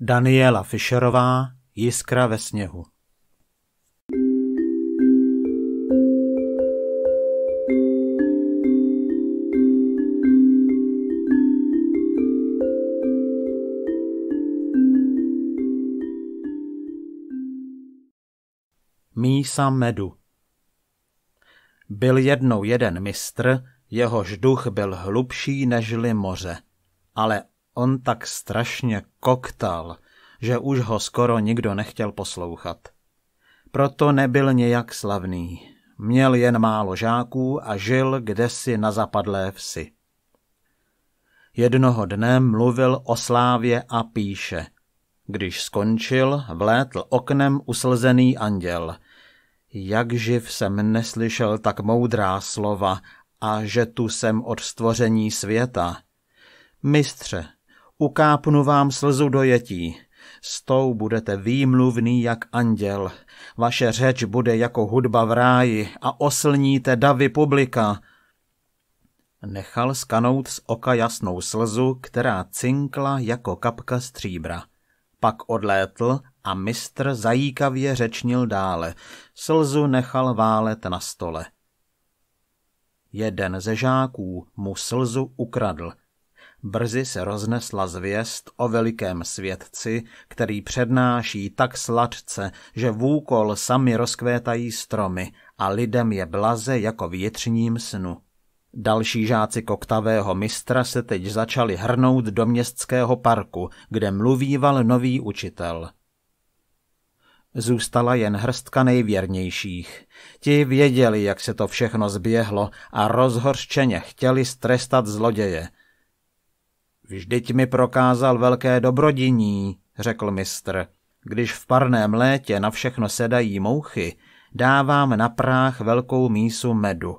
Daniela Fischerová Jiskra ve sněhu Mísa medu Byl jednou jeden mistr, jehož duch byl hlubší nežli moře, ale On tak strašně koktal, že už ho skoro nikdo nechtěl poslouchat. Proto nebyl nějak slavný. Měl jen málo žáků a žil kdesi na zapadlé vsi. Jednoho dne mluvil o slávě a píše. Když skončil, vlétl oknem uslzený anděl. Jak živ jsem neslyšel tak moudrá slova a že tu jsem od stvoření světa. Mistře, ukápnu vám slzu dojetí. S tou budete výmluvný jak anděl. Vaše řeč bude jako hudba v ráji a oslníte davy publika. Nechal skanout z oka jasnou slzu, která cinkla jako kapka stříbra. Pak odlétl a mistr zajíkavě řečnil dále. Slzu nechal válet na stole. Jeden ze žáků mu slzu ukradl – Brzy se roznesla zvěst o velikém světci, který přednáší tak sladce, že v úkol sami rozkvétají stromy a lidem je blaze jako větřním snu. Další žáci koktavého mistra se teď začali hrnout do městského parku, kde mluvíval nový učitel. Zůstala jen hrstka nejvěrnějších. Ti věděli, jak se to všechno zběhlo a rozhorčeně chtěli strestat zloděje – Vždyť mi prokázal velké dobrodiní, řekl mistr. Když v parném létě na všechno sedají mouchy, dávám na práh velkou mísu medu.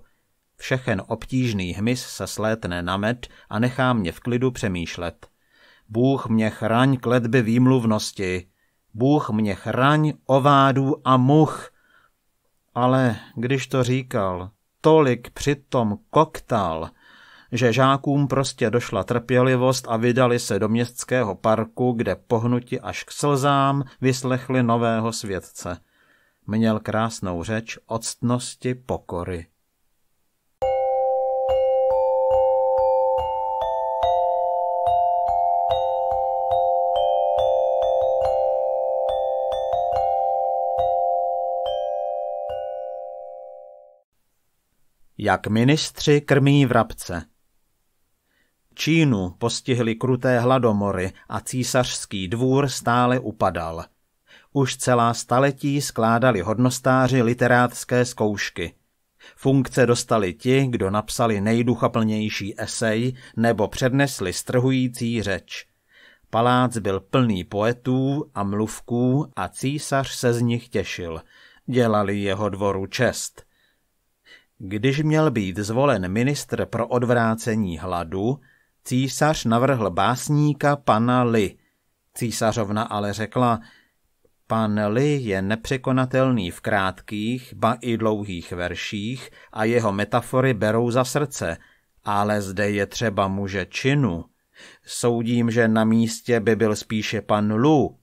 Všechen obtížný hmyz se slétne na med a nechá mě v klidu přemýšlet. Bůh mě chraň kletby výmluvnosti. Bůh mě chraň ovádů a much. Ale když to říkal, tolik přitom koktal, že žákům prostě došla trpělivost a vydali se do městského parku, kde pohnuti až k slzám vyslechli nového světce. Měl krásnou řeč o ctnosti pokory. Jak ministři krmí vrabce. Čínu postihly kruté hladomory a císařský dvůr stále upadal. Už celá staletí skládali hodnostáři literátské zkoušky. Funkce dostali ti, kdo napsali nejduchaplnější esej nebo přednesli strhující řeč. Palác byl plný poetů a mluvků a císař se z nich těšil. Dělali jeho dvoru čest. Když měl být zvolen ministr pro odvrácení hladu, Císař navrhl básníka pana Li. Císařovna ale řekla, pan Li je nepřekonatelný v krátkých, ba i dlouhých verších a jeho metafory berou za srdce, ale zde je třeba muže činu. Soudím, že na místě by byl spíše pan Lu.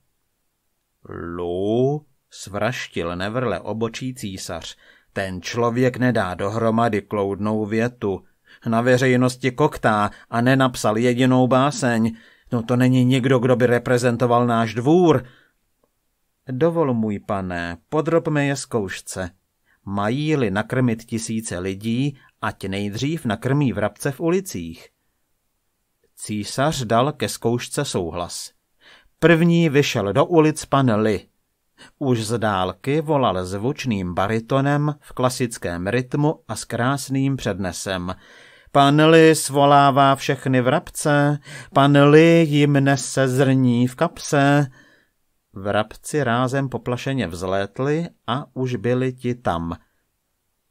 Lu? svraštil nevrle obočí císař. Ten člověk nedá dohromady kloudnou větu na veřejnosti koktá a nenapsal jedinou báseň. No to není nikdo, kdo by reprezentoval náš dvůr. Dovol můj pane, podrobme je zkoušce. Mají-li nakrmit tisíce lidí, ať nejdřív nakrmí vrabce v ulicích. Císař dal ke zkoušce souhlas. První vyšel do ulic pan Li. Už z dálky volal zvučným baritonem v klasickém rytmu a s krásným přednesem – Pan Li svolává všechny vrabce, pan Li jim nese zrní v kapse. Vrabci rázem poplašeně vzlétli a už byli ti tam.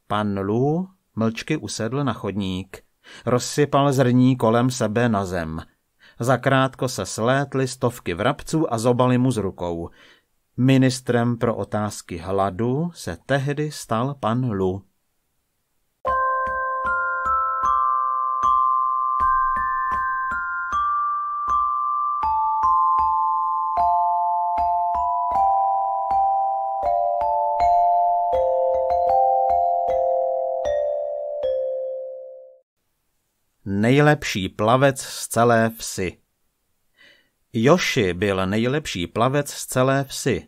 Pan Lu mlčky usedl na chodník. Rozsypal zrní kolem sebe na zem. Zakrátko se slétly stovky vrabců a zobali mu z rukou. Ministrem pro otázky hladu se tehdy stal pan Lu. nejlepší plavec z celé vsi. Joši byl nejlepší plavec z celé vsi.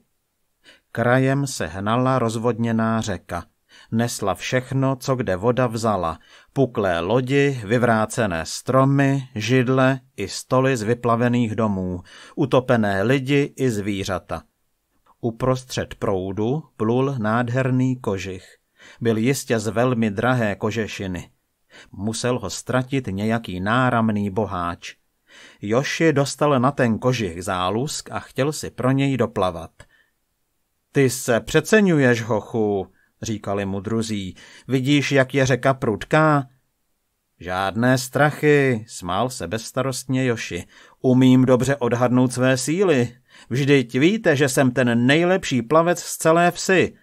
Krajem se hnala rozvodněná řeka. Nesla všechno, co kde voda vzala. Puklé lodi, vyvrácené stromy, židle i stoly z vyplavených domů, utopené lidi i zvířata. Uprostřed proudu plul nádherný kožich. Byl jistě z velmi drahé kožešiny. Musel ho ztratit nějaký náramný boháč. Joši dostal na ten kožich zálusk a chtěl si pro něj doplavat. Ty se přeceňuješ, hochu, říkali mu druzí. Vidíš, jak je řeka prudká? Žádné strachy, smál se bezstarostně Joši. Umím dobře odhadnout své síly. Vždyť víte, že jsem ten nejlepší plavec z celé vsi.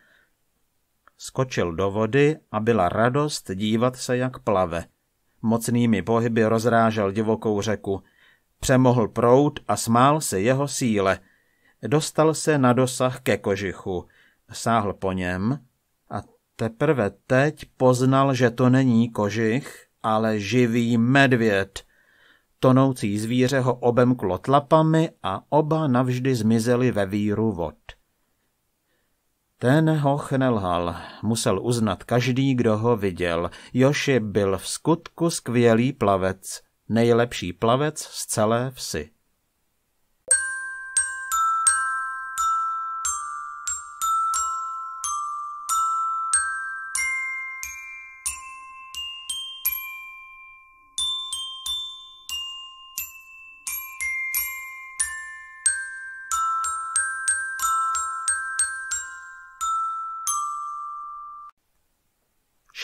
Skočil do vody a byla radost dívat se, jak plave. Mocnými pohyby rozrážel divokou řeku. Přemohl prout a smál se jeho síle. Dostal se na dosah ke kožichu. Sáhl po něm a teprve teď poznal, že to není kožich, ale živý medvěd. Tonoucí zvíře ho obemklo tlapami a oba navždy zmizeli ve víru vod. Ten ho chnelhal, musel uznat každý, kdo ho viděl. Joši byl v skutku skvělý plavec, nejlepší plavec z celé vsi.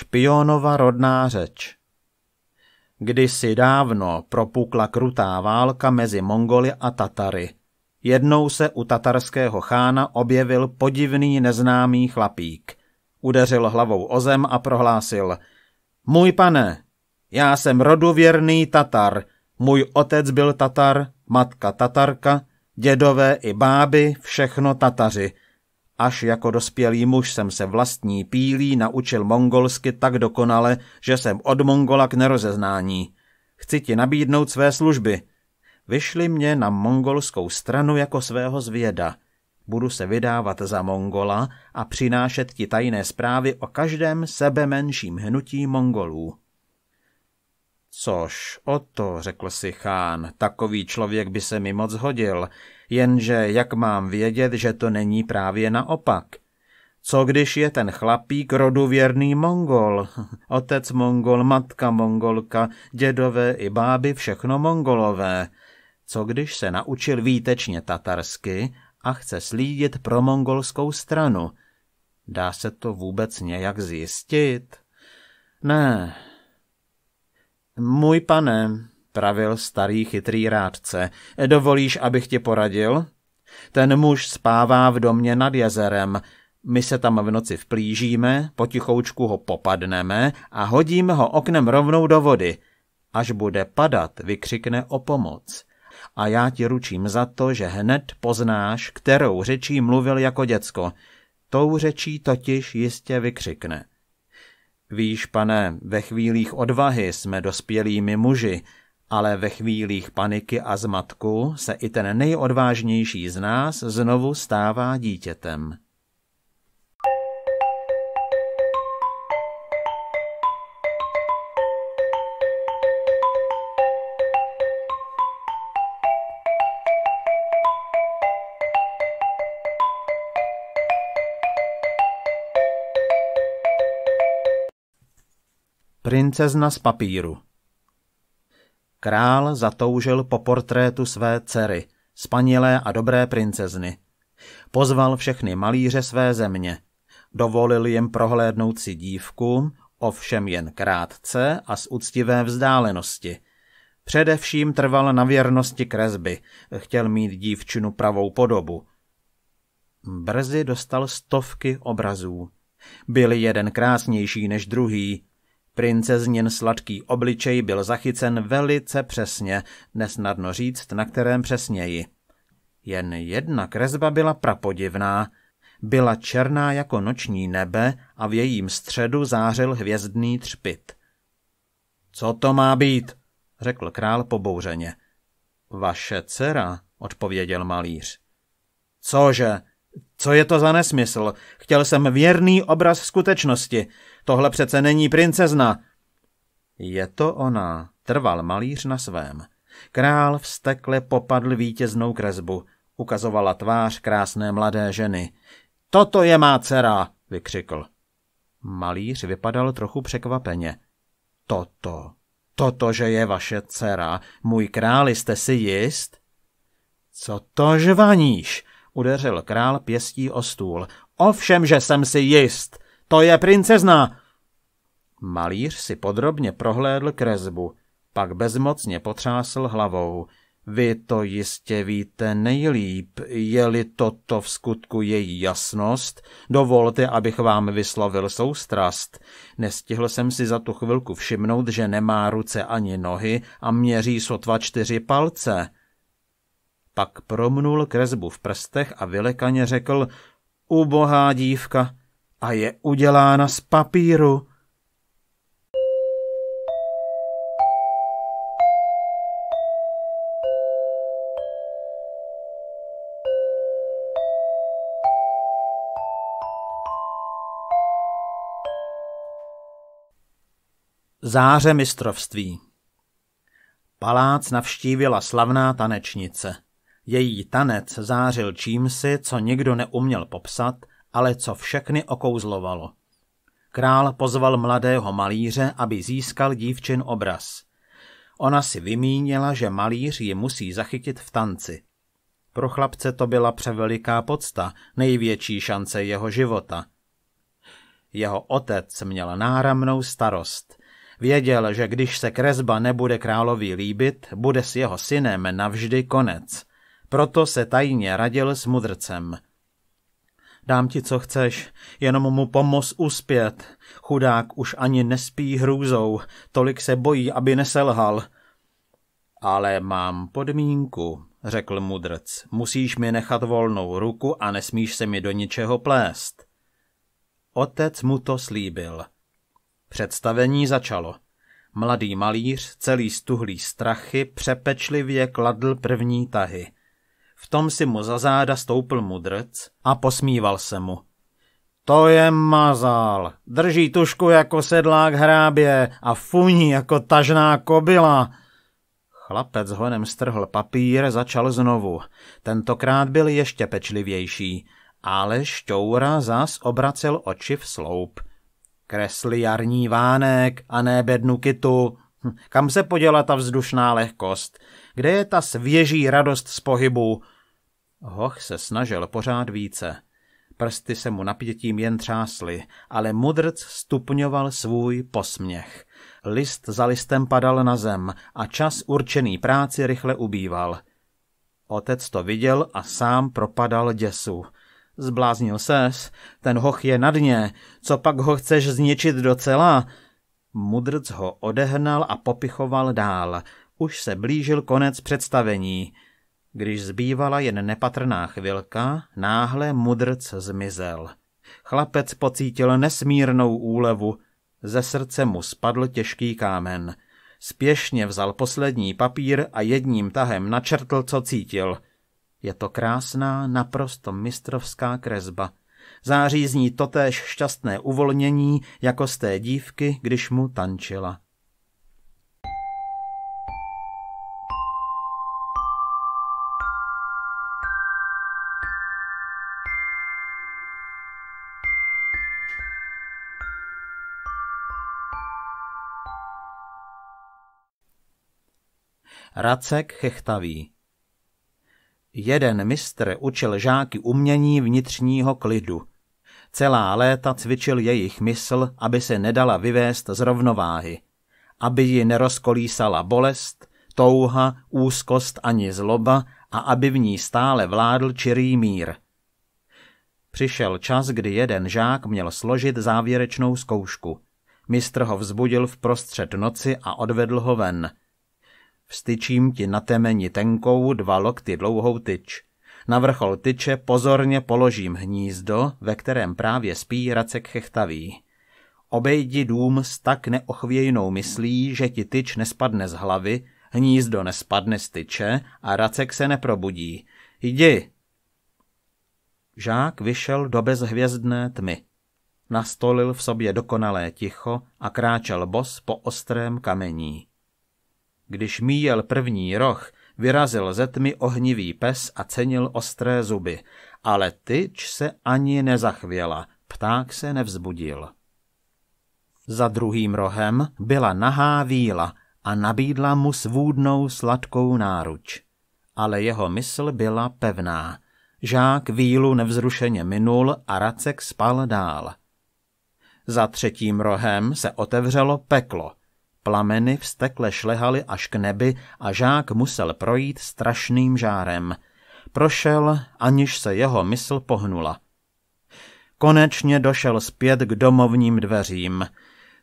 špionova rodná řeč. Kdysi dávno propukla krutá válka mezi Mongoly a Tatary. Jednou se u tatarského chána objevil podivný neznámý chlapík. Udeřil hlavou o zem a prohlásil Můj pane, já jsem roduvěrný Tatar, můj otec byl Tatar, matka Tatarka, dědové i báby, všechno Tataři – Až jako dospělý muž jsem se vlastní pílí naučil mongolsky tak dokonale, že jsem od mongola k nerozeznání. Chci ti nabídnout své služby. Vyšli mě na mongolskou stranu jako svého zvěda. Budu se vydávat za mongola a přinášet ti tajné zprávy o každém sebe menším hnutí mongolů. Což, o to, řekl si chán, takový člověk by se mi moc hodil, Jenže jak mám vědět, že to není právě naopak? Co když je ten chlapík roduvěrný Mongol? Otec Mongol, matka Mongolka, dědové i báby, všechno Mongolové. Co když se naučil výtečně tatarsky a chce slídit pro mongolskou stranu? Dá se to vůbec nějak zjistit? Ne. Můj pane, pravil starý chytrý rádce. Dovolíš, abych ti poradil? Ten muž spává v domě nad jezerem. My se tam v noci vplížíme, potichoučku ho popadneme a hodíme ho oknem rovnou do vody. Až bude padat, vykřikne o pomoc. A já ti ručím za to, že hned poznáš, kterou řečí mluvil jako děcko. Tou řečí totiž jistě vykřikne. Víš, pane, ve chvílích odvahy jsme dospělými muži, ale ve chvílích paniky a zmatku se i ten nejodvážnější z nás znovu stává dítětem. Princezna z papíru Král zatoužil po portrétu své dcery, spanilé a dobré princezny. Pozval všechny malíře své země. Dovolil jim prohlédnout si dívku, ovšem jen krátce a z úctivé vzdálenosti. Především trval na věrnosti kresby, chtěl mít dívčinu pravou podobu. Brzy dostal stovky obrazů. Byl jeden krásnější než druhý, Princezněn sladký obličej byl zachycen velice přesně, nesnadno říct, na kterém přesněji. Jen jedna kresba byla prapodivná. Byla černá jako noční nebe a v jejím středu zářil hvězdný třpit. Co to má být? řekl král pobouřeně. Vaše dcera, odpověděl malíř. Cože? Co je to za nesmysl? Chtěl jsem věrný obraz skutečnosti. Tohle přece není princezna. Je to ona, trval malíř na svém. Král vstekle popadl vítěznou kresbu. Ukazovala tvář krásné mladé ženy. Toto je má dcera, vykřikl. Malíř vypadal trochu překvapeně. Toto, toto, že je vaše dcera, můj král, jste si jist? Co to žvaníš? Udeřil král pěstí o stůl. Ovšem, že jsem si jist. To je princezna. Malíř si podrobně prohlédl kresbu, pak bezmocně potřásl hlavou. Vy to jistě víte nejlíp, je-li toto v skutku její jasnost, dovolte, abych vám vyslovil soustrast. Nestihl jsem si za tu chvilku všimnout, že nemá ruce ani nohy a měří sotva čtyři palce. Pak promnul kresbu v prstech a vylekaně řekl, ubohá dívka, a je udělána z papíru. Záře mistrovství Palác navštívila slavná tanečnice. Její tanec zářil čímsi, co nikdo neuměl popsat, ale co všechny okouzlovalo. Král pozval mladého malíře, aby získal dívčin obraz. Ona si vymínila, že malíř ji musí zachytit v tanci. Pro chlapce to byla převeliká podsta, největší šance jeho života. Jeho otec měl náramnou starost. Věděl, že když se kresba nebude královi líbit, bude s jeho synem navždy konec. Proto se tajně radil s mudrcem. Dám ti, co chceš, jenom mu pomoz uspět. Chudák už ani nespí hrůzou, tolik se bojí, aby neselhal. Ale mám podmínku, řekl mudrc. Musíš mi nechat volnou ruku a nesmíš se mi do ničeho plést. Otec mu to slíbil. Představení začalo. Mladý malíř, celý stuhlý strachy, přepečlivě kladl první tahy. V tom si mu za záda stoupil mudrc a posmíval se mu. To je mazal. Drží tušku jako sedlák hrábě a funí jako tažná kobila. Chlapec honem strhl papír, začal znovu. Tentokrát byl ještě pečlivější, ale šťoura zas obracel oči v sloup. Kresli jarní vánek a ne bednu kitu. Hm, kam se poděla ta vzdušná lehkost? Kde je ta svěží radost z pohybu? Hoch se snažil pořád více. Prsty se mu napětím jen třásly, ale mudrc stupňoval svůj posměch. List za listem padal na zem a čas určený práci rychle ubýval. Otec to viděl a sám propadal děsu. Zbláznil ses, ten hoch je na dně, co pak ho chceš zničit docela? Mudrc ho odehnal a popichoval dál. Už se blížil konec představení, když zbývala jen nepatrná chvilka, náhle mudrc zmizel. Chlapec pocítil nesmírnou úlevu, ze srdce mu spadl těžký kámen. Spěšně vzal poslední papír a jedním tahem načrtl, co cítil. Je to krásná, naprosto mistrovská kresba. Září zní totéž šťastné uvolnění, jako z té dívky, když mu tančila. Racek chechtavý. Jeden mistr učil žáky umění vnitřního klidu. Celá léta cvičil jejich mysl, aby se nedala vyvést z rovnováhy, aby ji nerozkolísala bolest, touha, úzkost ani zloba a aby v ní stále vládl čirý mír. Přišel čas, kdy jeden žák měl složit závěrečnou zkoušku. Mistr ho vzbudil v prostřed noci a odvedl ho ven – Vstyčím ti na temeni tenkou dva lokty dlouhou tyč. Na vrchol tyče pozorně položím hnízdo, ve kterém právě spí racek chechtavý. Obejdi dům s tak neochvějnou myslí, že ti tyč nespadne z hlavy, hnízdo nespadne z tyče a racek se neprobudí. Jdi! Žák vyšel do bezhvězdné tmy. Nastolil v sobě dokonalé ticho a kráčel bos po ostrém kamení. Když míjel první roh, vyrazil ze tmy ohnivý pes a cenil ostré zuby, ale tyč se ani nezachvěla, pták se nevzbudil. Za druhým rohem byla nahá víla a nabídla mu svůdnou sladkou náruč. Ale jeho mysl byla pevná. Žák vílu nevzrušeně minul a Racek spal dál. Za třetím rohem se otevřelo peklo Plameny vstekle šlehaly až k nebi a žák musel projít strašným žárem. Prošel, aniž se jeho mysl pohnula. Konečně došel zpět k domovním dveřím.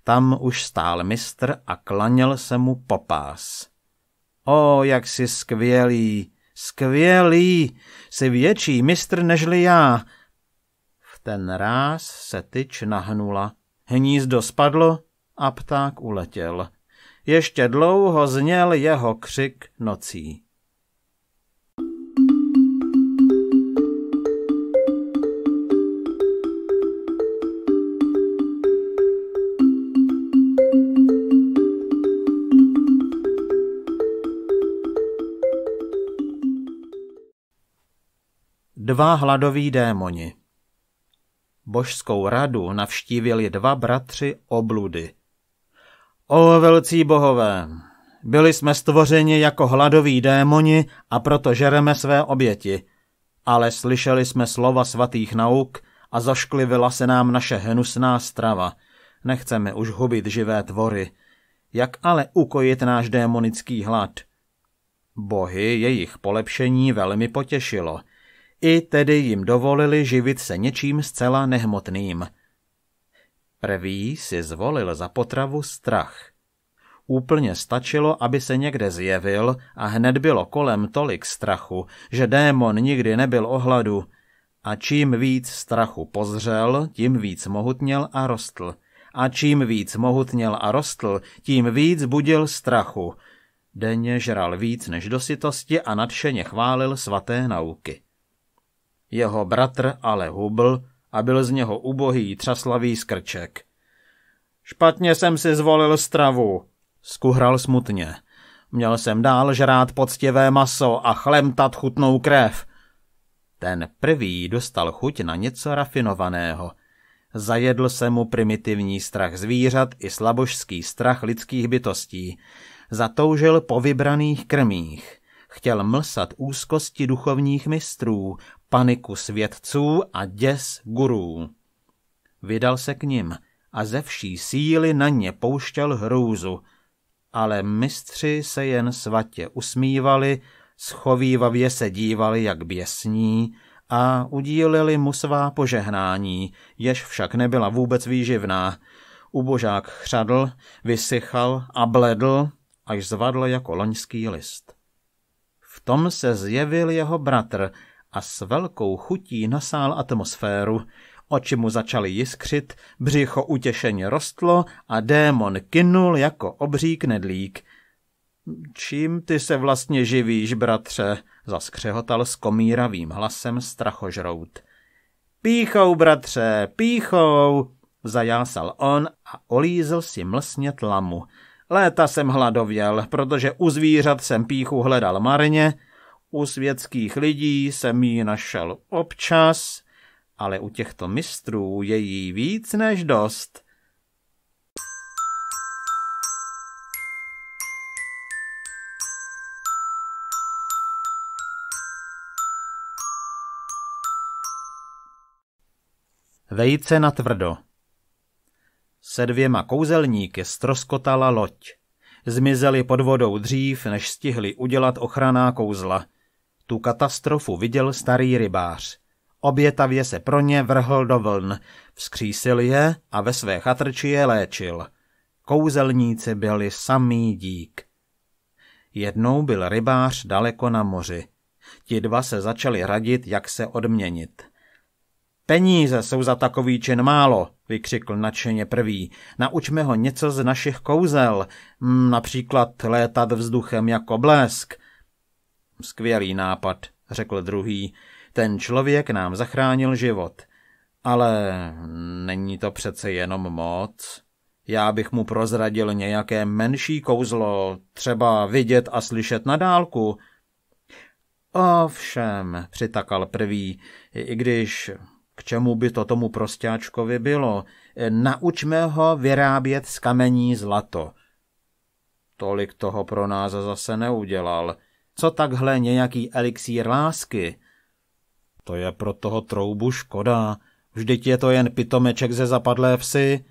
Tam už stál mistr a klaněl se mu popás. O, jak jsi skvělý, skvělý, jsi větší mistr nežli já. V ten ráz se tyč nahnula, hnízdo spadlo a pták uletěl. Ještě dlouho zněl jeho křik nocí. Dva hladoví démoni Božskou radu navštívili dva bratři obludy – O velcí bohové, byli jsme stvořeni jako hladoví démoni a proto žereme své oběti. Ale slyšeli jsme slova svatých nauk a zašklivila se nám naše hnusná strava. Nechceme už hubit živé tvory. Jak ale ukojit náš démonický hlad? Bohy jejich polepšení velmi potěšilo. I tedy jim dovolili živit se něčím zcela nehmotným – Prvý si zvolil za potravu strach. Úplně stačilo, aby se někde zjevil a hned bylo kolem tolik strachu, že démon nikdy nebyl ohladu. A čím víc strachu pozřel, tím víc mohutněl a rostl. A čím víc mohutněl a rostl, tím víc budil strachu. Denně žral víc než dosytosti a nadšeně chválil svaté nauky. Jeho bratr ale hubl a byl z něho ubohý, třaslavý skrček. Špatně jsem si zvolil stravu, skuhral smutně. Měl jsem dál žrát poctivé maso a chlemtat chutnou krev. Ten prvý dostal chuť na něco rafinovaného. Zajedl se mu primitivní strach zvířat i slabožský strach lidských bytostí. Zatoužil po vybraných krmích. Chtěl mlsat úzkosti duchovních mistrů, paniku svědců a děs gurů. Vydal se k ním a ze vší síly na ně pouštěl hrůzu, ale mistři se jen svatě usmívali, schovývavě se dívali, jak běsní, a udílili mu svá požehnání, jež však nebyla vůbec výživná. Ubožák chřadl, vysychal a bledl, až zvadl jako loňský list. V tom se zjevil jeho bratr, a s velkou chutí nasál atmosféru. Oči mu začaly jiskřit, břicho utěšeně rostlo a démon kynul jako obří knedlík. Čím ty se vlastně živíš, bratře? zaskřehotal s komíravým hlasem strachožrout. Píchou, bratře, píchou, zajásal on a olízl si mlsně tlamu. Léta jsem hladověl, protože u zvířat jsem píchu hledal marně u světských lidí jsem ji našel občas, ale u těchto mistrů je jí víc než dost. Vejce na tvrdo Se dvěma kouzelníky stroskotala loď. Zmizeli pod vodou dřív, než stihli udělat ochraná kouzla – tu katastrofu viděl starý rybář. Obětavě se pro ně vrhl do vln, vzkřísil je a ve své chatrči je léčil. Kouzelníci byli samý dík. Jednou byl rybář daleko na moři. Ti dva se začali radit, jak se odměnit. Peníze jsou za takový čin málo, vykřikl nadšeně prvý. Naučme ho něco z našich kouzel, například létat vzduchem jako blesk, Skvělý nápad, řekl druhý. Ten člověk nám zachránil život. Ale není to přece jenom moc. Já bych mu prozradil nějaké menší kouzlo, třeba vidět a slyšet na dálku. Ovšem, přitakal prvý, i když k čemu by to tomu prostáčkovi bylo? Naučme ho vyrábět z kamení zlato. Tolik toho pro nás zase neudělal. Co takhle nějaký elixír lásky? To je pro toho troubu škoda, vždyť je to jen pitomeček ze zapadlé vsi.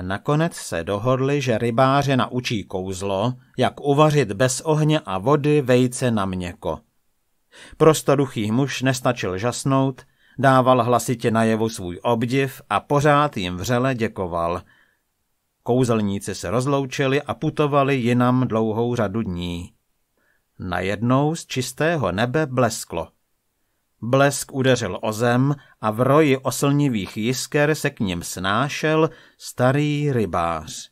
Nakonec se dohodli, že rybáře naučí kouzlo, jak uvařit bez ohně a vody vejce na měko. Prostoduchý muž nestačil žasnout, dával hlasitě najevu svůj obdiv a pořád jim vřele děkoval. Kouzelníci se rozloučili a putovali jinam dlouhou řadu dní. Najednou z čistého nebe blesklo. Blesk udeřil o zem a v roji oslnivých jisker se k ním snášel starý rybář.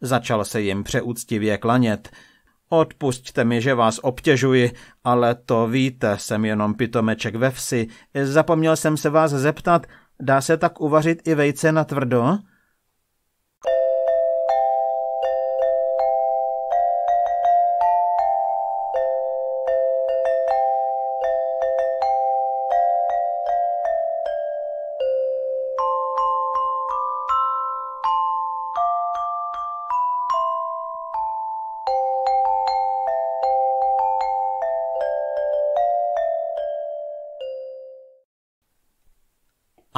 Začal se jim přeúctivě klanět. Odpusťte mi, že vás obtěžuji, ale to víte, jsem jenom pitomeček ve vsi. Zapomněl jsem se vás zeptat, dá se tak uvařit i vejce na tvrdo?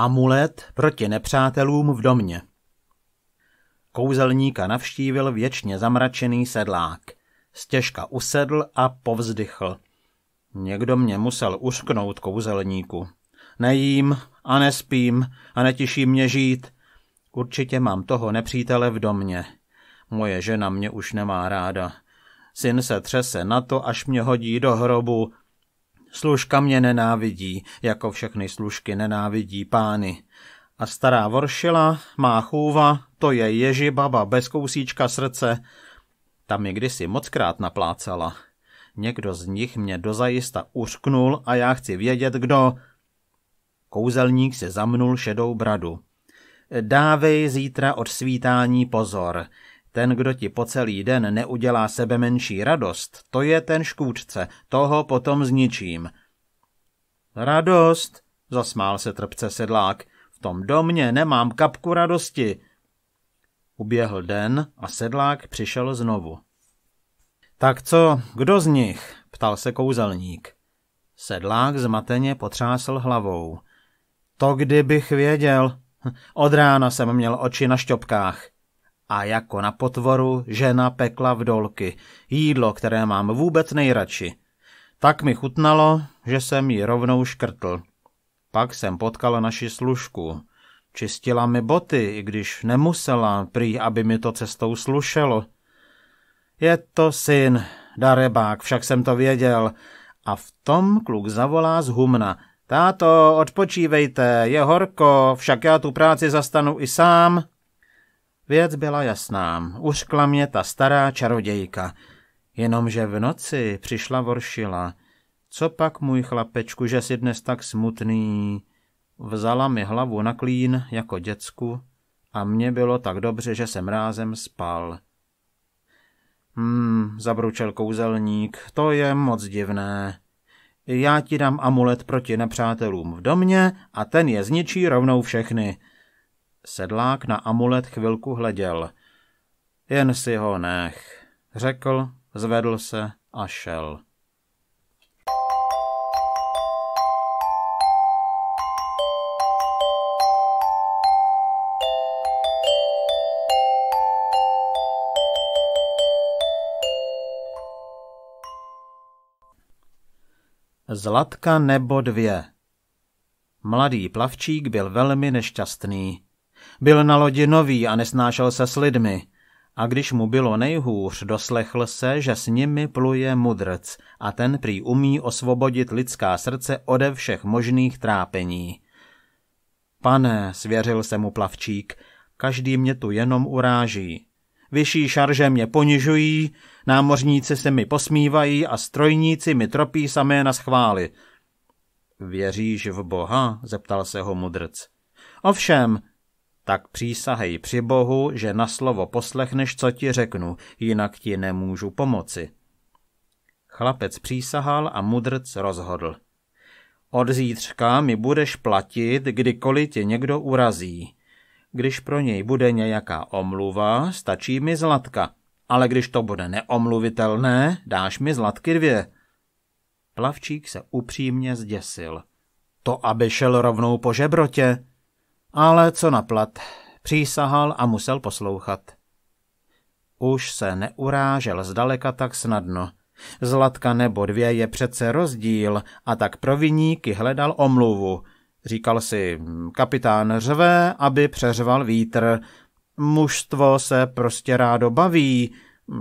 Amulet proti nepřátelům v domě. Kouzelníka navštívil věčně zamračený sedlák. Stěžka usedl a povzdychl. Někdo mě musel usknout kouzelníku. Nejím a nespím a netiší mě žít. Určitě mám toho nepřítele v domě. Moje žena mě už nemá ráda. Syn se třese na to, až mě hodí do hrobu. Služka mě nenávidí, jako všechny služky nenávidí pány. A stará voršila, má chůva, to je ježi baba bez kousíčka srdce. Tam mi kdysi mockrát naplácala. Někdo z nich mě dozajista uřknul a já chci vědět, kdo. Kouzelník se zamnul šedou bradu. Dávej zítra od svítání pozor. Ten, kdo ti po celý den neudělá sebe menší radost, to je ten škůdce, toho potom zničím. Radost, zasmál se trpce sedlák, v tom domě nemám kapku radosti. Uběhl den a sedlák přišel znovu. Tak co, kdo z nich? ptal se kouzelník. Sedlák zmateně potřásl hlavou. To kdybych věděl. Od rána jsem měl oči na šťopkách. A jako na potvoru žena pekla v dolky, jídlo, které mám vůbec nejradši. Tak mi chutnalo, že jsem ji rovnou škrtl. Pak jsem potkal naši služku. Čistila mi boty, i když nemusela, prý, aby mi to cestou slušelo. Je to syn, darebák, však jsem to věděl. A v tom kluk zavolá z humna. Táto, odpočívejte, je horko, však já tu práci zastanu i sám. Věc byla jasná, uškla mě ta stará čarodějka. Jenomže v noci přišla Voršila. Co pak, můj chlapečku, že si dnes tak smutný? Vzala mi hlavu na klín jako děcku a mně bylo tak dobře, že jsem rázem spal. Hmm, zabručel kouzelník, to je moc divné. Já ti dám amulet proti nepřátelům v domě a ten je zničí rovnou všechny. Sedlák na amulet chvilku hleděl. Jen si ho nech, řekl, zvedl se a šel. Zlatka nebo dvě. Mladý plavčík byl velmi nešťastný. Byl na lodi nový a nesnášel se s lidmi. A když mu bylo nejhůř, doslechl se, že s nimi pluje mudrc a ten prý umí osvobodit lidská srdce ode všech možných trápení. Pane, svěřil se mu plavčík, každý mě tu jenom uráží. Vyšší šarže mě ponižují, námořníci se mi posmívají a strojníci mi tropí samé na schvály. Věříš v Boha? zeptal se ho mudrc. Ovšem, tak přísahej při Bohu, že na slovo poslechneš, co ti řeknu, jinak ti nemůžu pomoci. Chlapec přísahal a mudrc rozhodl. Od zítřka mi budeš platit, kdykoliv tě někdo urazí. Když pro něj bude nějaká omluva, stačí mi zlatka, ale když to bude neomluvitelné, dáš mi zlatky dvě. Plavčík se upřímně zděsil. To, aby šel rovnou po žebrotě, ale co naplat, přísahal a musel poslouchat. Už se neurážel zdaleka tak snadno. Zlatka nebo dvě je přece rozdíl a tak pro viníky hledal omluvu. Říkal si, kapitán řve, aby přeřval vítr. Mužstvo se prostě rádo baví.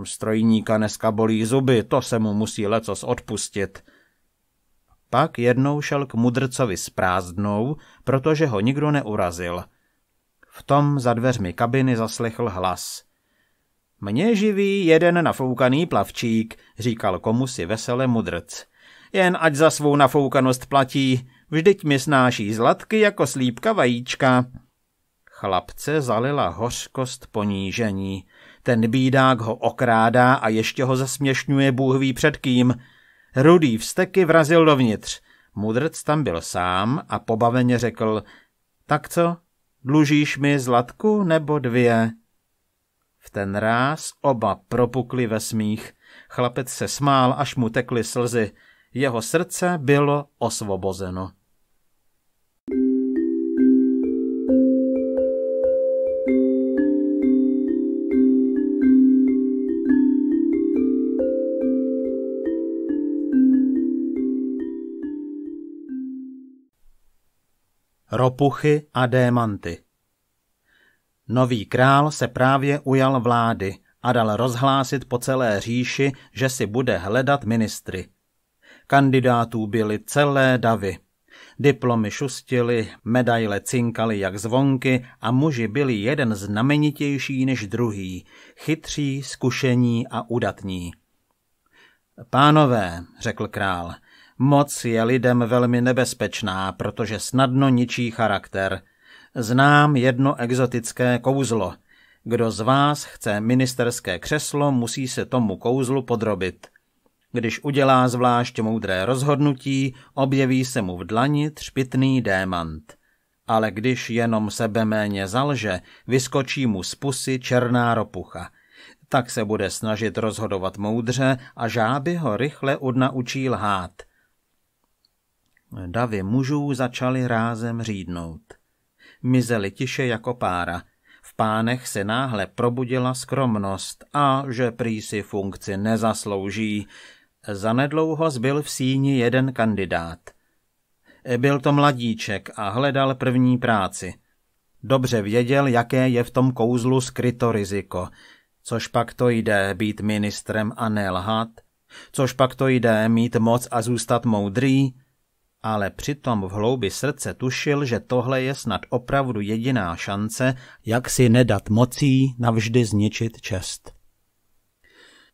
Strojníka dneska bolí zuby, to se mu musí lecos odpustit. Pak jednou šel k mudrcovi s prázdnou, protože ho nikdo neurazil. V tom za dveřmi kabiny zaslechl hlas. Mně živí jeden nafoukaný plavčík, říkal komusi vesele mudrc. Jen ať za svou nafoukanost platí, vždyť mi snáší zlatky jako slípka vajíčka. Chlapce zalila hořkost ponížení. Ten bídák ho okrádá a ještě ho zasměšňuje Bůh ví před kým – Rudý vsteky vrazil dovnitř. Mudrc tam byl sám a pobaveně řekl, tak co, dlužíš mi zlatku nebo dvě? V ten ráz oba propukli ve smích. Chlapec se smál, až mu tekly slzy. Jeho srdce bylo osvobozeno. ropuchy a démanty. Nový král se právě ujal vlády a dal rozhlásit po celé říši, že si bude hledat ministry. Kandidátů byly celé davy. Diplomy šustily, medaile cinkaly jak zvonky a muži byli jeden znamenitější než druhý, chytří, zkušení a udatní. Pánové, řekl král, Moc je lidem velmi nebezpečná, protože snadno ničí charakter. Znám jedno exotické kouzlo. Kdo z vás chce ministerské křeslo, musí se tomu kouzlu podrobit. Když udělá zvlášť moudré rozhodnutí, objeví se mu v dlani třpitný démant. Ale když jenom sebe méně zalže, vyskočí mu z pusy černá ropucha. Tak se bude snažit rozhodovat moudře a žáby ho rychle odnaučí lhát. Davy mužů začaly rázem řídnout. Mizeli tiše jako pára. V pánech se náhle probudila skromnost a že prý si funkci nezaslouží. Zanedlouho zbyl v síni jeden kandidát. Byl to mladíček a hledal první práci. Dobře věděl, jaké je v tom kouzlu skryto riziko. Což pak to jde být ministrem a nelhat? Což pak to jde mít moc a zůstat moudrý? ale přitom v hloubi srdce tušil, že tohle je snad opravdu jediná šance, jak si nedat mocí navždy zničit čest.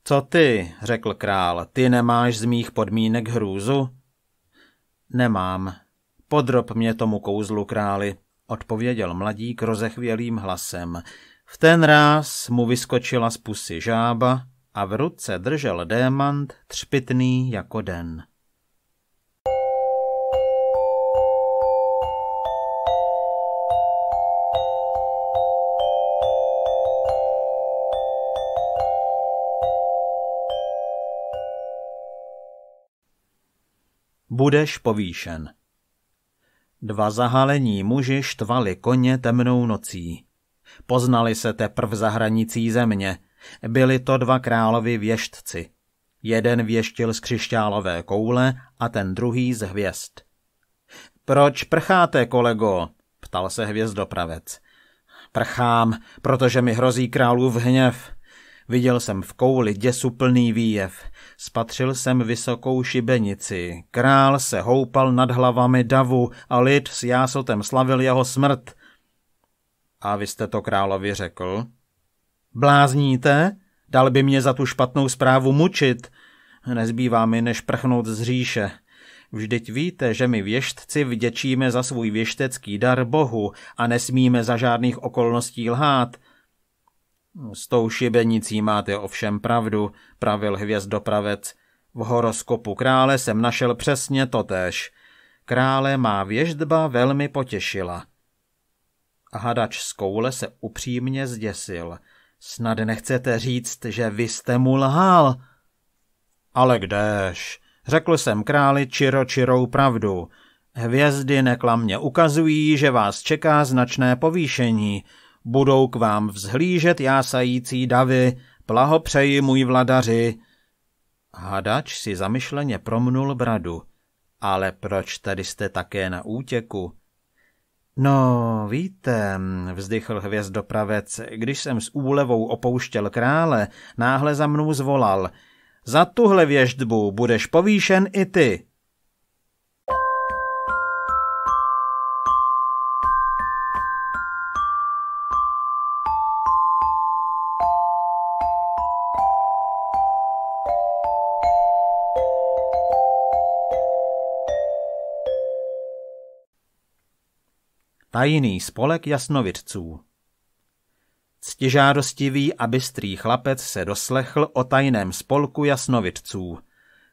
Co ty, řekl král, ty nemáš z mých podmínek hrůzu? Nemám. Podrob mě tomu kouzlu králi, odpověděl mladík rozechvělým hlasem. V ten ráz mu vyskočila z pusy žába a v ruce držel démant třpitný jako den. budeš povýšen. Dva zahalení muži štvali koně temnou nocí. Poznali se teprv za hranicí země. Byli to dva královi věštci. Jeden věštil z křišťálové koule a ten druhý z hvězd. Proč prcháte, kolego? ptal se hvězdopravec. Prchám, protože mi hrozí králův hněv. Viděl jsem v kouli děsuplný výjev. Spatřil jsem vysokou šibenici. Král se houpal nad hlavami davu a lid s jásotem slavil jeho smrt. A vy jste to královi řekl? Blázníte? Dal by mě za tu špatnou zprávu mučit. Nezbývá mi, než prchnout z říše. Vždyť víte, že my věštci vděčíme za svůj věštecký dar Bohu a nesmíme za žádných okolností lhát – s tou šibenicí máte ovšem pravdu, pravil hvězdopravec. V horoskopu krále jsem našel přesně totéž. Krále má věždba velmi potěšila. Hadač z koule se upřímně zděsil. Snad nechcete říct, že vy jste mu lhal? Ale kdež, řekl jsem králi čiro čirou pravdu. Hvězdy neklamně ukazují, že vás čeká značné povýšení budou k vám vzhlížet jásající davy, plahopřeji můj vladaři. Hadač si zamyšleně promnul bradu. Ale proč tady jste také na útěku? No, víte, vzdychl hvězdopravec, když jsem s úlevou opouštěl krále, náhle za mnou zvolal. Za tuhle věždbu budeš povýšen i ty. Tajný spolek jasnovidců. Ctižádostivý a bystrý chlapec se doslechl o tajném spolku jasnovidců.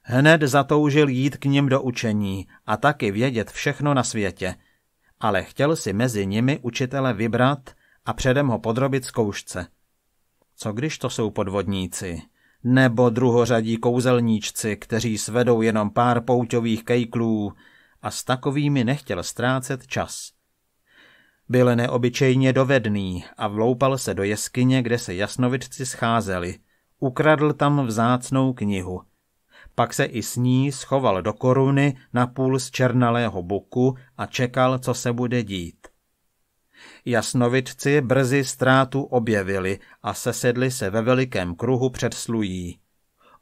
Hned zatoužil jít k ním do učení a taky vědět všechno na světě, ale chtěl si mezi nimi učitele vybrat a předem ho podrobit zkoušce. Co když to jsou podvodníci? Nebo druhořadí kouzelníčci, kteří svedou jenom pár pouťových kejklů a s takovými nechtěl ztrácet čas. Byl neobyčejně dovedný a vloupal se do jeskyně, kde se jasnovidci scházeli. Ukradl tam vzácnou knihu. Pak se i s ní schoval do koruny na půl z černalého buku a čekal, co se bude dít. Jasnovidci brzy ztrátu objevili a sesedli se ve velikém kruhu před slují.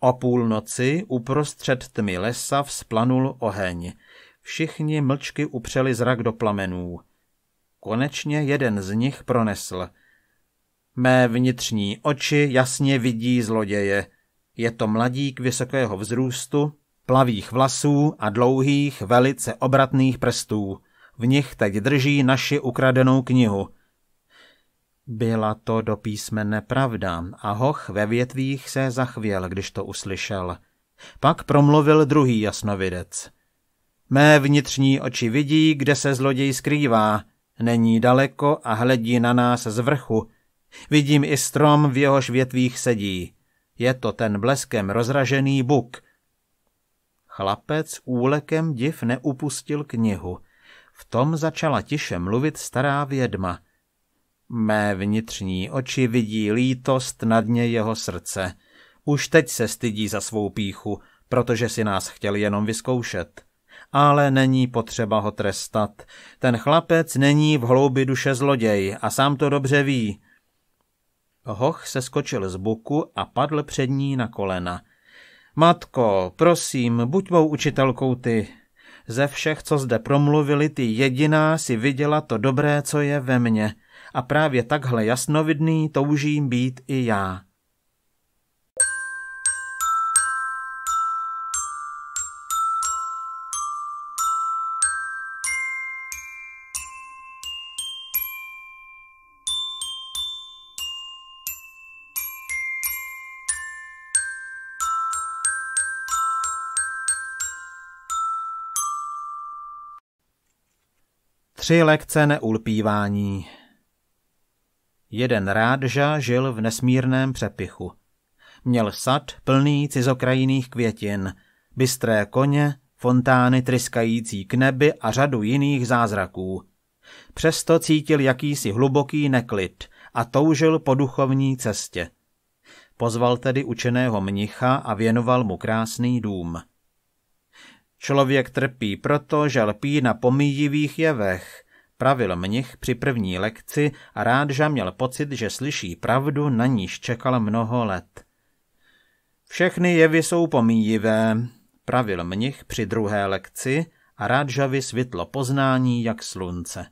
O půlnoci uprostřed tmy lesa vzplanul oheň. Všichni mlčky upřeli zrak do plamenů. Konečně jeden z nich pronesl. Mé vnitřní oči jasně vidí zloděje. Je to mladík vysokého vzrůstu, plavých vlasů a dlouhých, velice obratných prstů. V nich teď drží naši ukradenou knihu. Byla to do písmene pravda a hoch ve větvích se zachvěl, když to uslyšel. Pak promluvil druhý jasnovidec. Mé vnitřní oči vidí, kde se zloděj skrývá. Není daleko a hledí na nás z vrchu. Vidím i strom, v jehož větvích sedí. Je to ten bleskem rozražený buk. Chlapec úlekem div neupustil knihu. V tom začala tiše mluvit stará vědma. Mé vnitřní oči vidí lítost na dně jeho srdce. Už teď se stydí za svou píchu, protože si nás chtěl jenom vyzkoušet ale není potřeba ho trestat. Ten chlapec není v hloubi duše zloděj a sám to dobře ví. Hoch se skočil z buku a padl před ní na kolena. Matko, prosím, buď mou učitelkou ty. Ze všech, co zde promluvili, ty jediná si viděla to dobré, co je ve mně. A právě takhle jasnovidný toužím být i já. Tři lekce neulpívání. Jeden rádža žil v nesmírném přepichu. Měl sad plný cizokrajiných květin, bystré koně, fontány tryskající k nebi a řadu jiných zázraků. Přesto cítil jakýsi hluboký neklid a toužil po duchovní cestě. Pozval tedy učeného mnicha a věnoval mu krásný dům. Člověk trpí proto, že lpí na pomíjivých jevech, pravil mnich při první lekci a rádža měl pocit, že slyší pravdu, na níž čekal mnoho let. Všechny jevy jsou pomíjivé, pravil mnich při druhé lekci a rádžavi světlo poznání jak slunce.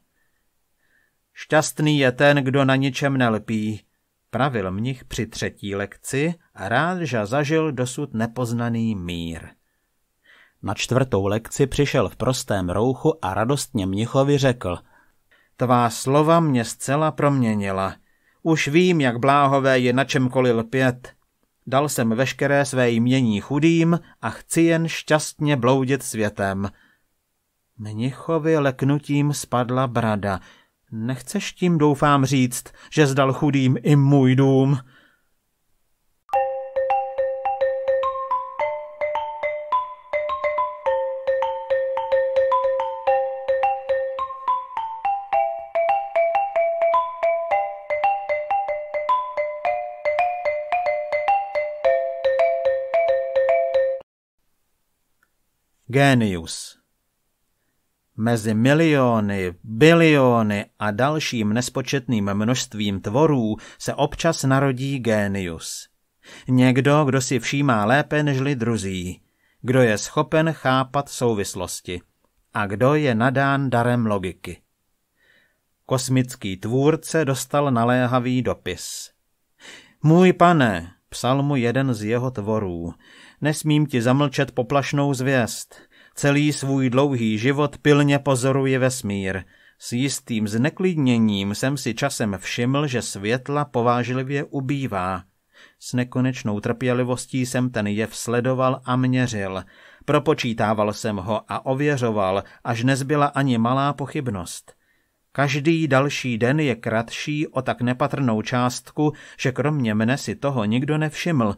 Šťastný je ten, kdo na ničem nelpí, pravil mnich při třetí lekci a rádža zažil dosud nepoznaný mír. Na čtvrtou lekci přišel v prostém rouchu a radostně mnichovi řekl. Tvá slova mě zcela proměnila. Už vím, jak bláhové je na čemkoliv lpět. Dal jsem veškeré své jmění chudým a chci jen šťastně bloudit světem. Mnichovi leknutím spadla brada. Nechceš tím doufám říct, že zdal chudým i můj dům? génius. Mezi miliony, biliony a dalším nespočetným množstvím tvorů se občas narodí génius. Někdo, kdo si všímá lépe nežli druzí, kdo je schopen chápat souvislosti a kdo je nadán darem logiky. Kosmický tvůrce dostal naléhavý dopis. Můj pane, psal mu jeden z jeho tvorů, Nesmím ti zamlčet poplašnou zvěst. Celý svůj dlouhý život pilně pozoruji vesmír. S jistým zneklidněním jsem si časem všiml, že světla povážlivě ubývá. S nekonečnou trpělivostí jsem ten jev sledoval a měřil. Propočítával jsem ho a ověřoval, až nezbyla ani malá pochybnost. Každý další den je kratší o tak nepatrnou částku, že kromě mne si toho nikdo nevšiml,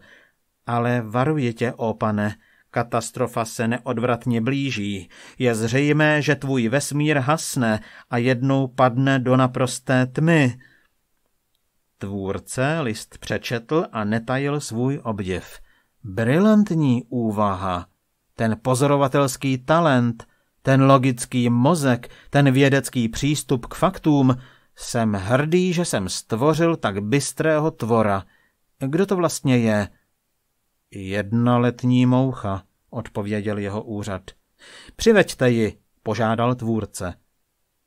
ale varuji tě, ó pane, Katastrofa se neodvratně blíží. Je zřejmé, že tvůj vesmír hasne a jednou padne do naprosté tmy. Tvůrce list přečetl a netajil svůj obdiv. Brilantní úvaha, ten pozorovatelský talent, ten logický mozek, ten vědecký přístup k faktům. Jsem hrdý, že jsem stvořil tak bystrého tvora. Kdo to vlastně je? Jedna letní moucha, odpověděl jeho úřad. Přiveďte ji, požádal tvůrce.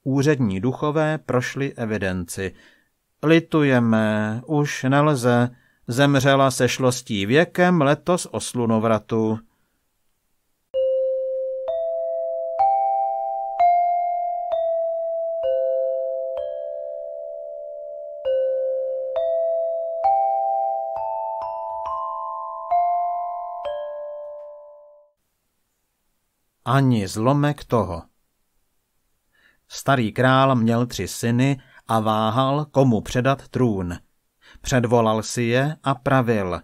Úřední duchové prošli evidenci. Litujeme, už nelze, zemřela se šlostí věkem letos oslunovratu. slunovratu. ani zlomek toho. Starý král měl tři syny a váhal, komu předat trůn. Předvolal si je a pravil,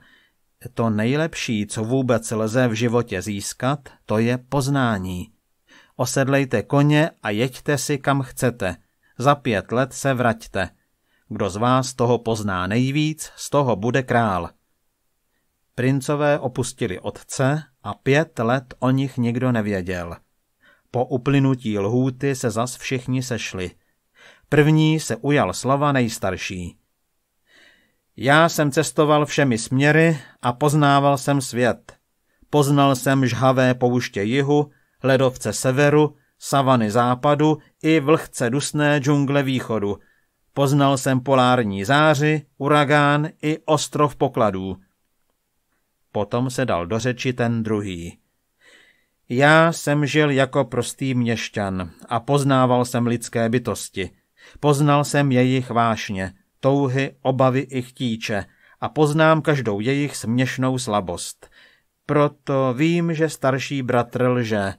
to nejlepší, co vůbec lze v životě získat, to je poznání. Osedlejte koně a jeďte si kam chcete. Za pět let se vraťte. Kdo z vás toho pozná nejvíc, z toho bude král. Princové opustili otce a pět let o nich nikdo nevěděl. Po uplynutí lhůty se zas všichni sešli. První se ujal slova nejstarší. Já jsem cestoval všemi směry a poznával jsem svět. Poznal jsem žhavé pouště jihu, ledovce severu, savany západu i vlhce dusné džungle východu. Poznal jsem polární záři, uragán i ostrov pokladů. Potom se dal do řeči ten druhý. Já jsem žil jako prostý měšťan a poznával jsem lidské bytosti. Poznal jsem jejich vášně, touhy, obavy i chtíče a poznám každou jejich směšnou slabost. Proto vím, že starší bratr lže.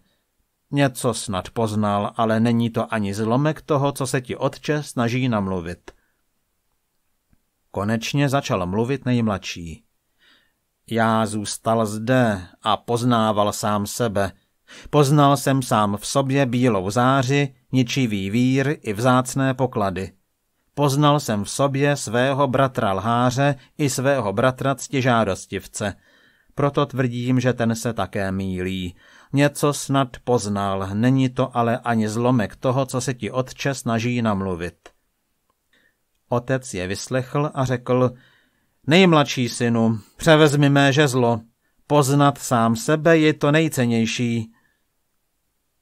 Něco snad poznal, ale není to ani zlomek toho, co se ti otče snaží namluvit. Konečně začal mluvit nejmladší. Já zůstal zde a poznával sám sebe. Poznal jsem sám v sobě bílou záři, ničivý vír i vzácné poklady. Poznal jsem v sobě svého bratra lháře i svého bratra ctižádostivce. Proto tvrdím, že ten se také mílí. Něco snad poznal, není to ale ani zlomek toho, co se ti otče snaží namluvit. Otec je vyslechl a řekl, Nejmladší synu, převezmi mé žezlo. Poznat sám sebe je to nejcennější.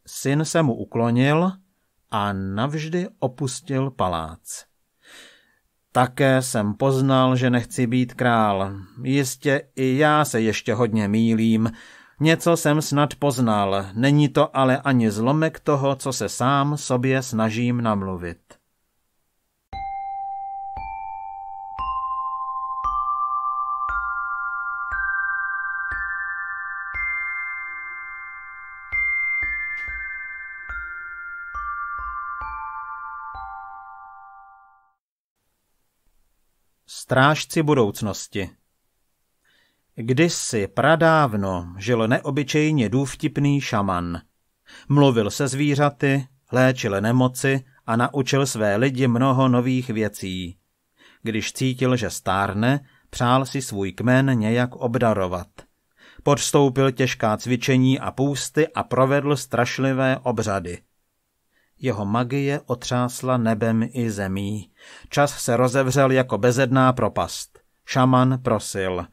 Syn se mu uklonil a navždy opustil palác. Také jsem poznal, že nechci být král. Jistě i já se ještě hodně mílím. Něco jsem snad poznal, není to ale ani zlomek toho, co se sám sobě snažím namluvit. Strážci budoucnosti Kdysi pradávno žil neobyčejně důvtipný šaman. Mluvil se zvířaty, léčil nemoci a naučil své lidi mnoho nových věcí. Když cítil, že stárne, přál si svůj kmen nějak obdarovat. Podstoupil těžká cvičení a půsty a provedl strašlivé obřady – jeho magie otřásla nebem i zemí. Čas se rozevřel jako bezedná propast. Šaman prosil.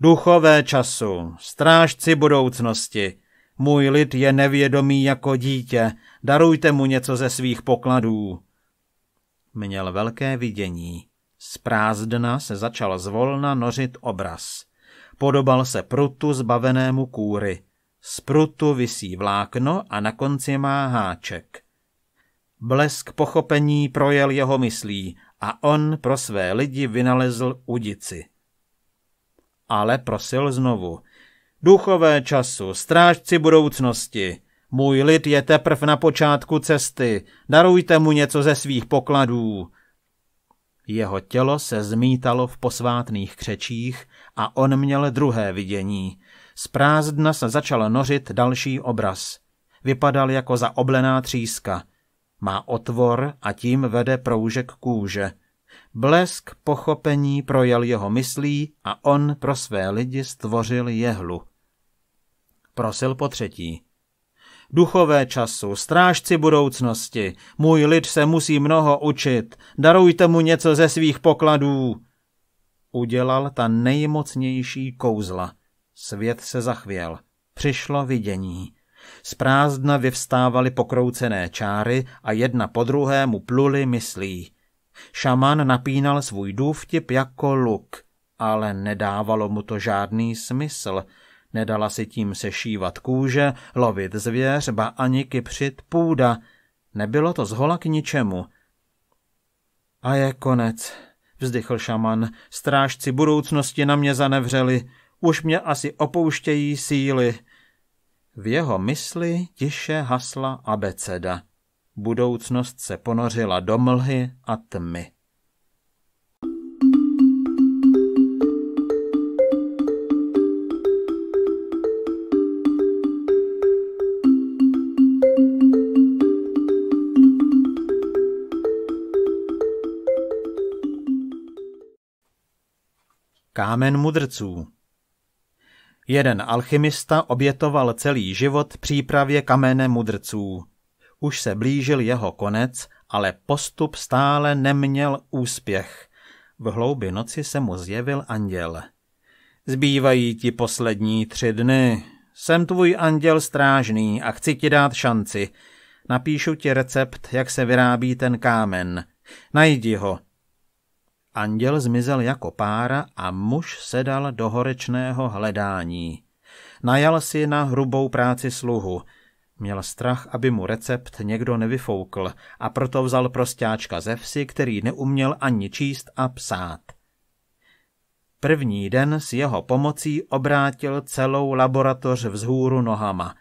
Duchové času, strážci budoucnosti, můj lid je nevědomý jako dítě, darujte mu něco ze svých pokladů. Měl velké vidění. Z prázdna se začal zvolna nořit obraz. Podobal se prutu zbavenému kůry. Z prutu visí vlákno a na konci má háček. Blesk pochopení projel jeho myslí a on pro své lidi vynalezl udici. Ale prosil znovu. Duchové času, strážci budoucnosti, můj lid je teprv na počátku cesty, darujte mu něco ze svých pokladů. Jeho tělo se zmítalo v posvátných křečích a on měl druhé vidění. Z prázdna se začal nořit další obraz. Vypadal jako zaoblená tříska – má otvor a tím vede proužek kůže. Blesk pochopení projel jeho myslí a on pro své lidi stvořil jehlu. Prosil po třetí. Duchové času, strážci budoucnosti, můj lid se musí mnoho učit, darujte mu něco ze svých pokladů. Udělal ta nejmocnější kouzla. Svět se zachvěl. Přišlo vidění. Z prázdna vyvstávaly pokroucené čáry a jedna po druhé mu pluly myslí. Šaman napínal svůj důvtip jako luk, ale nedávalo mu to žádný smysl. Nedala si tím sešívat kůže, lovit zvěř, ba ani kypřit půda. Nebylo to zhola k ničemu. A je konec, vzdychl šaman. Strážci budoucnosti na mě zanevřeli. Už mě asi opouštějí síly. V jeho mysli tiše hasla abeceda. Budoucnost se ponořila do mlhy a tmy. Kámen mudrců Jeden alchymista obětoval celý život přípravě kamene mudrců. Už se blížil jeho konec, ale postup stále neměl úspěch. V hloubi noci se mu zjevil anděl. Zbývají ti poslední tři dny. Jsem tvůj anděl strážný a chci ti dát šanci. Napíšu ti recept, jak se vyrábí ten kámen. Najdi ho, Anděl zmizel jako pára a muž sedal do horečného hledání. Najal si na hrubou práci sluhu. Měl strach, aby mu recept někdo nevyfoukl a proto vzal prostáčka ze vsi, který neuměl ani číst a psát. První den s jeho pomocí obrátil celou laboratoř vzhůru nohama.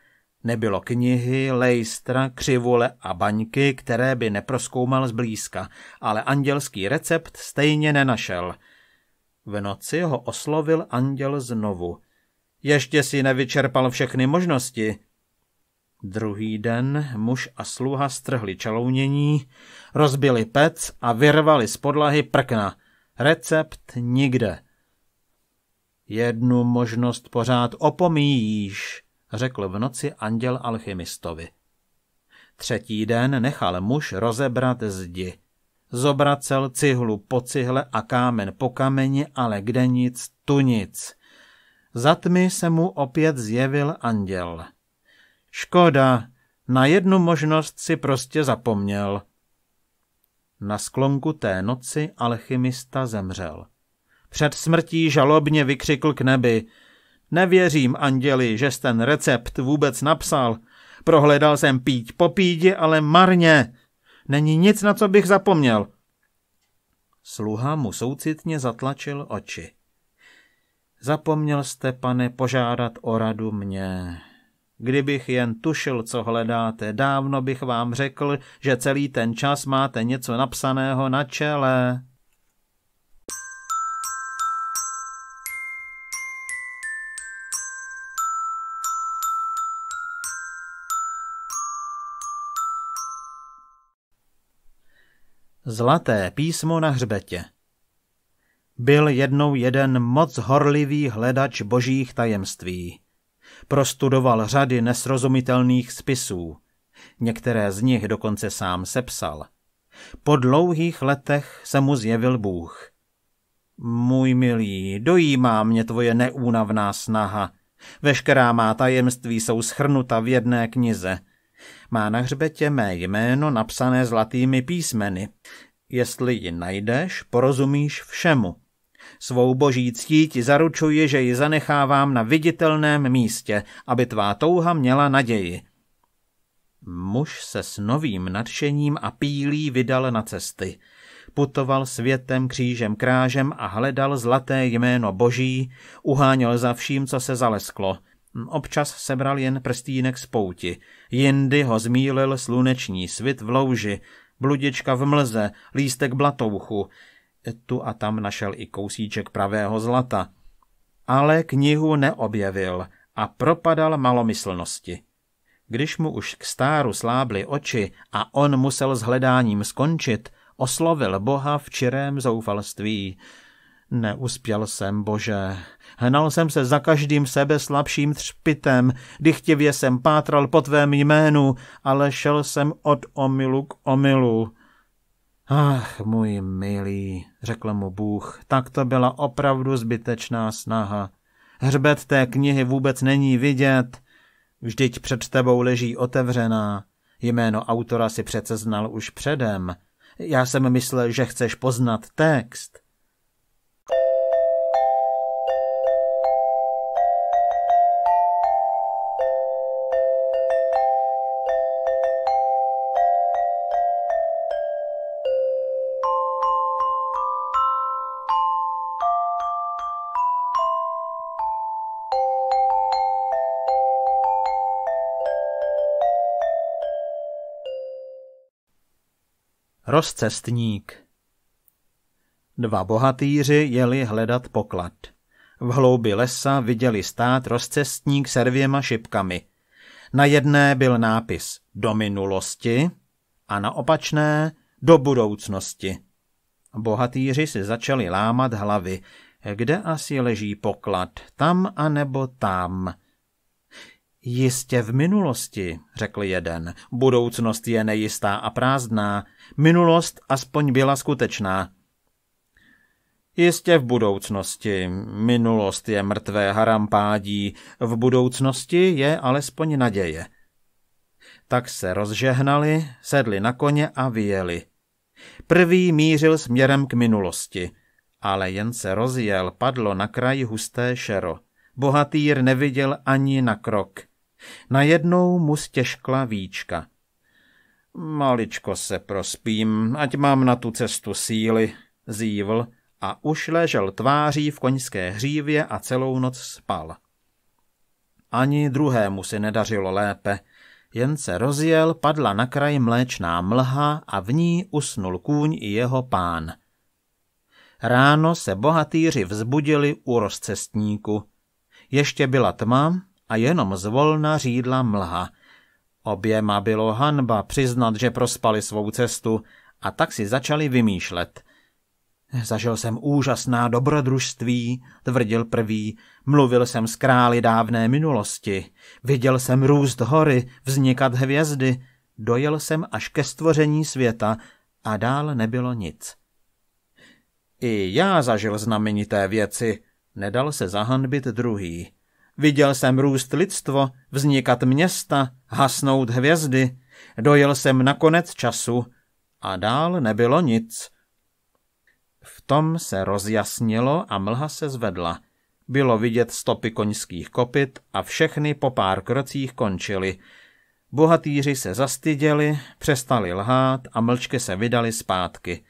Nebylo knihy, lejstra, křivule a baňky, které by neproskoumal zblízka, ale andělský recept stejně nenašel. V noci ho oslovil anděl znovu. Ještě si nevyčerpal všechny možnosti. Druhý den muž a sluha strhli čalounění, rozbili pec a vyrvali z podlahy prkna. Recept nikde. Jednu možnost pořád opomíjíš, řekl v noci anděl alchymistovi. Třetí den nechal muž rozebrat zdi. Zobracel cihlu po cihle a kámen po kameni, ale kde nic, tu nic. Za tmy se mu opět zjevil anděl. Škoda, na jednu možnost si prostě zapomněl. Na sklonku té noci alchymista zemřel. Před smrtí žalobně vykřikl k nebi – Nevěřím, anděli, že jste ten recept vůbec napsal. Prohledal jsem píť po pídi, ale marně. Není nic, na co bych zapomněl. Sluha mu soucitně zatlačil oči. Zapomněl jste, pane, požádat o radu mě. Kdybych jen tušil, co hledáte, dávno bych vám řekl, že celý ten čas máte něco napsaného na čele. Zlaté písmo na hřbetě Byl jednou jeden moc horlivý hledač božích tajemství. Prostudoval řady nesrozumitelných spisů. Některé z nich dokonce sám sepsal. Po dlouhých letech se mu zjevil Bůh. Můj milý, dojímá mě tvoje neúnavná snaha. Veškerá má tajemství jsou schrnuta v jedné knize – má na hřbetě mé jméno napsané zlatými písmeny. Jestli ji najdeš, porozumíš všemu. Svou boží ctí ti zaručuji, že ji zanechávám na viditelném místě, aby tvá touha měla naději. Muž se s novým nadšením a pílí vydal na cesty. Putoval světem křížem krážem a hledal zlaté jméno boží, uháněl za vším, co se zalesklo – Občas sebral jen prstýnek z pouti, jindy ho zmílil sluneční svit v louži, bludička v mlze, lístek blatouchu. Tu a tam našel i kousíček pravého zlata. Ale knihu neobjevil a propadal malomyslnosti. Když mu už k stáru slábly oči a on musel s hledáním skončit, oslovil Boha v čirém zoufalství – Neuspěl jsem, bože. Hnal jsem se za každým sebe slabším třpitem, dychtivě jsem pátral po tvém jménu, ale šel jsem od omilu k omilu. Ach, můj milý, řekl mu Bůh, tak to byla opravdu zbytečná snaha. Hřbet té knihy vůbec není vidět. Vždyť před tebou leží otevřená. Jméno autora si přece znal už předem. Já jsem myslel, že chceš poznat text. Rozcestník Dva bohatýři jeli hledat poklad. V hloubi lesa viděli stát rozcestník se dvěma šipkami. Na jedné byl nápis do minulosti a na opačné do budoucnosti. Bohatýři si začali lámat hlavy. Kde asi leží poklad? Tam a nebo tam? Jistě v minulosti, řekl jeden, budoucnost je nejistá a prázdná, minulost aspoň byla skutečná. Jistě v budoucnosti, minulost je mrtvé harampádí, v budoucnosti je alespoň naděje. Tak se rozžehnali, sedli na koně a vyjeli. Prvý mířil směrem k minulosti, ale jen se rozjel, padlo na kraj husté šero. Bohatýr neviděl ani na krok – Najednou mu stěžkla víčka. Maličko se prospím, ať mám na tu cestu síly, zývl a už ležel tváří v koňské hřívě a celou noc spal. Ani druhému si nedařilo lépe, jen se rozjel, padla na kraj mléčná mlha a v ní usnul kůň i jeho pán. Ráno se bohatýři vzbudili u rozcestníku. Ještě byla tma, a jenom zvolna řídla mlha. Oběma bylo hanba přiznat, že prospali svou cestu a tak si začali vymýšlet. Zažil jsem úžasná dobrodružství, tvrdil prvý, mluvil jsem s králi dávné minulosti, viděl jsem růst hory, vznikat hvězdy, dojel jsem až ke stvoření světa a dál nebylo nic. I já zažil znamenité věci, nedal se zahanbit druhý. Viděl jsem růst lidstvo, vznikat města, hasnout hvězdy. Dojel jsem na konec času a dál nebylo nic. V tom se rozjasnilo a mlha se zvedla. Bylo vidět stopy koňských kopyt a všechny po pár krocích končily. Bohatýři se zastyděli, přestali lhát a mlčky se vydali zpátky.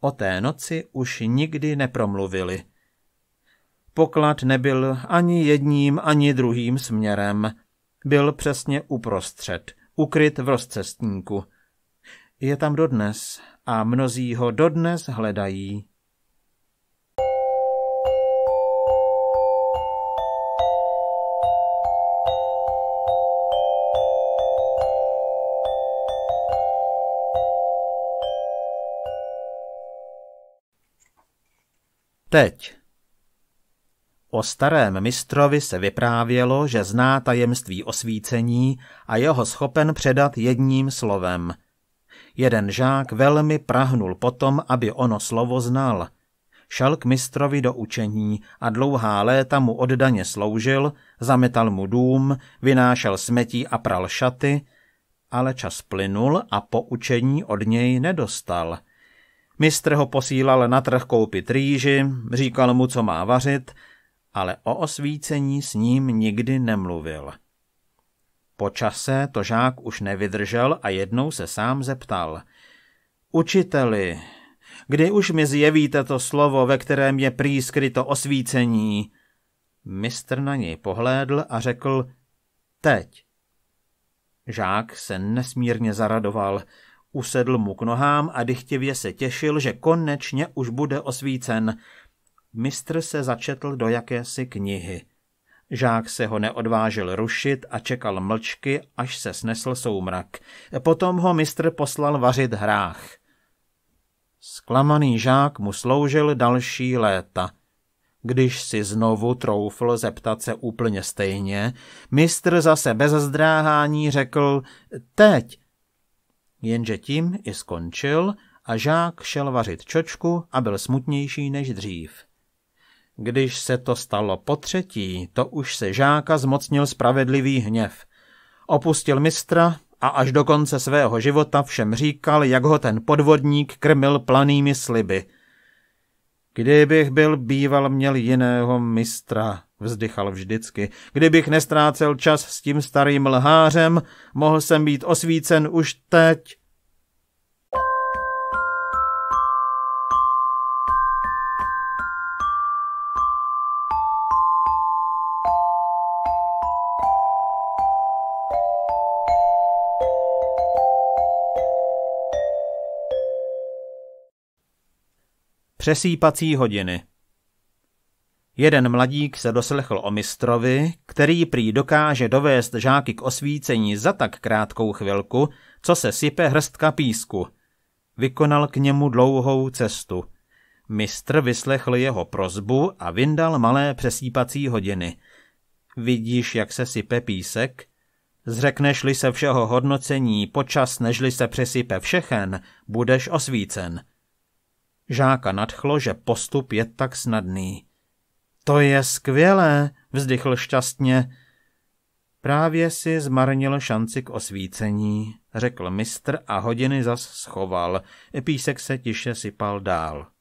O té noci už nikdy nepromluvili. Poklad nebyl ani jedním, ani druhým směrem. Byl přesně uprostřed, ukryt v rozcestníku. Je tam dodnes a mnozí ho dodnes hledají. Teď. O starém mistrovi se vyprávělo, že zná tajemství osvícení a jeho schopen předat jedním slovem. Jeden žák velmi prahnul potom, aby ono slovo znal. Šel k mistrovi do učení a dlouhá léta mu oddaně sloužil, zametal mu dům, vynášel smetí a pral šaty, ale čas plynul a poučení od něj nedostal. Mistr ho posílal na trh koupit rýži, říkal mu, co má vařit, ale o osvícení s ním nikdy nemluvil. Po čase to žák už nevydržel a jednou se sám zeptal. Učiteli, kdy už mi zjevíte to slovo, ve kterém je prýskryto osvícení? Mistr na něj pohlédl a řekl, teď. Žák se nesmírně zaradoval, usedl mu k nohám a dychtivě se těšil, že konečně už bude osvícen, Mistr se začetl do jakési knihy. Žák se ho neodvážil rušit a čekal mlčky, až se snesl soumrak. Potom ho mistr poslal vařit hrách. Sklamaný žák mu sloužil další léta. Když si znovu troufl zeptat se úplně stejně, mistr zase bez zdráhání řekl teď. Jenže tím i skončil a žák šel vařit čočku a byl smutnější než dřív. Když se to stalo po třetí, to už se žáka zmocnil spravedlivý hněv. Opustil mistra a až do konce svého života všem říkal, jak ho ten podvodník krmil planými sliby. Kdybych byl býval měl jiného mistra, vzdychal vždycky. Kdybych nestrácel čas s tím starým lhářem, mohl jsem být osvícen už teď. Přesýpací hodiny Jeden mladík se doslechl o mistrovi, který prý dokáže dovést žáky k osvícení za tak krátkou chvilku, co se sype hrstka písku. Vykonal k němu dlouhou cestu. Mistr vyslechl jeho prozbu a vyndal malé přesýpací hodiny. Vidíš, jak se sype písek? Zřekneš-li se všeho hodnocení počas, nežli se přesype všechen, budeš osvícen. Žáka nadchlo, že postup je tak snadný. To je skvělé, vzdychl šťastně. Právě si zmarnil šanci k osvícení, řekl mistr a hodiny zas schoval. Písek se tiše sypal dál.